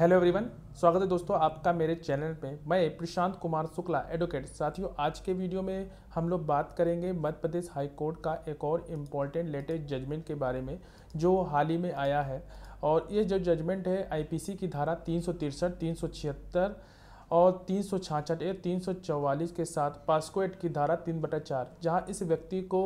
hello everyone स्वागत है दोस्तों आपका मेरे चैनल पे मैं प्रशांत कुमार शुक्ला एडवोकेट साथियों आज के वीडियो में हम लोग बात करेंगे मध्य प्रदेश हाई कोर्ट का एक और इम्पॉर्टेंट लेटेस्ट जजमेंट के बारे में जो हाल ही में आया है और ये जो जजमेंट है आईपीसी की धारा तीन सौ तिरसठ तीन सौ छिहत्तर और तीन सौ छाछठ तीन सौ चौवालीस के साथ पासको की धारा तीन बटा चार जहाँ इस व्यक्ति को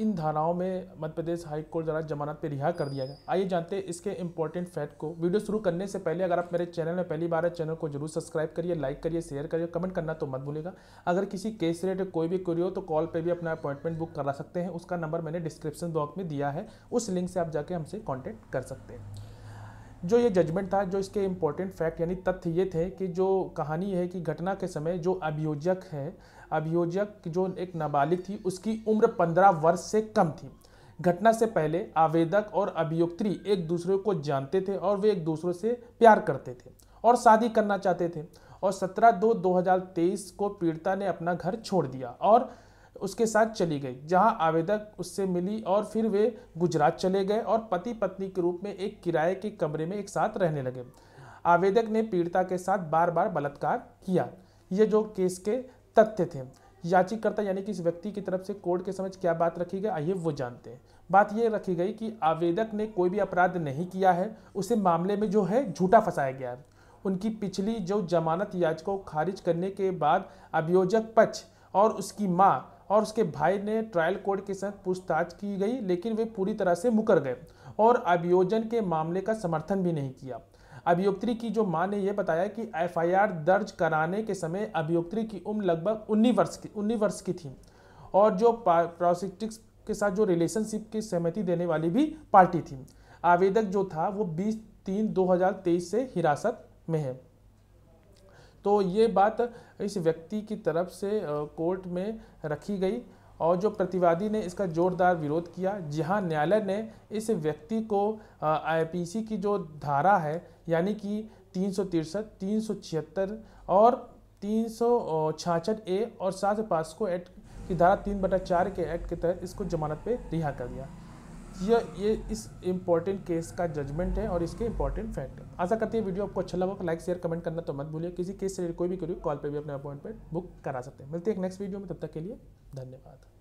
इन धाराओं में मध्य प्रदेश हाई कोर्ट द्वारा जमानत पर रिहा कर दिया गया आइए जानते हैं इसके इंपॉर्टेंट फैक्ट को वीडियो शुरू करने से पहले अगर आप मेरे चैनल में पहली बार है चैनल को जरूर सब्सक्राइब करिए लाइक करिए शेयर करिए कमेंट करना तो मत भूलेगा अगर किसी केस रेट कोई भी क्वेरी हो तो कॉल पर भी अपना अपॉइंटमेंट बुक करा सकते हैं उसका नंबर मैंने डिस्क्रिप्शन बॉक्स में दिया है उस लिंक से आप जाके हमसे कॉन्टैक्ट कर सकते हैं जो ये जजमेंट था जो इसके इम्पोर्टेंट फैक्ट यानी तथ्य ये थे कि जो कहानी है कि घटना के समय जो अभियोजक है अभियोजक जो एक नाबालिग थी उसकी उम्र पंद्रह वर्ष से कम थी घटना से पहले आवेदक और अभियोक्त्री एक दूसरे को जानते थे और वे एक दूसरे से प्यार करते थे और शादी करना चाहते थे और 17 दो 2023 को पीड़िता ने अपना घर छोड़ दिया और उसके साथ चली गई जहां आवेदक उससे मिली और फिर वे गुजरात चले गए और पति पत्नी के रूप में एक किराए के कमरे में एक साथ रहने लगे आवेदक ने पीड़िता के साथ बार बार बलात्कार किया ये जो केस के तथ्य थे याचिकर्ता यानी कि इस व्यक्ति की तरफ से कोर्ट के समझ क्या बात रखी गई आइए वो जानते हैं बात ये रखी गई कि आवेदक ने कोई भी अपराध नहीं किया है उसे मामले में जो है झूठा फंसाया गया है उनकी पिछली जो जमानत याचिका को खारिज करने के बाद अभियोजक पक्ष और उसकी माँ और उसके भाई ने ट्रायल कोर्ट के साथ पूछताछ की गई लेकिन वे पूरी तरह से मुकर गए और अभियोजन के मामले का समर्थन भी नहीं किया अभियोक्त्री की जो मां ने यह बताया कि एफआईआर दर्ज कराने के समय अभियोक्त्री की उम्र लगभग उन्नीस वर्ष की उन्नीस वर्ष की थी और जो प्रोसिक्टिक्स के साथ जो रिलेशनशिप की सहमति देने वाली भी पार्टी थी आवेदक जो था वो बीस तीन दो से हिरासत में है तो ये बात इस व्यक्ति की तरफ से कोर्ट में रखी गई और जो प्रतिवादी ने इसका जोरदार विरोध किया जहां न्यायालय ने इस व्यक्ति को आईपीसी की जो धारा है यानी कि तीन सौ तिरसठ तीन सौ छिहत्तर और तीन सौ छाछठ ए और पास को एक्ट की धारा तीन बटा चार के एक्ट के तहत इसको जमानत पे रिहा कर दिया ये ये इस इम्पॉर्टेंट केस का जजमेंट है और इसके इंपॉर्टेंट फैक्ट है आशा करते हैं वीडियो आपको अच्छा लगा लाइक शेयर कमेंट करना तो मत भूलिए किसी केस से कोई भी करिए कॉल पर भी अपने अपॉइंटमेंट बुक करा सकते हैं मिलते हैं नेक्स्ट वीडियो में तब तक के लिए धन्यवाद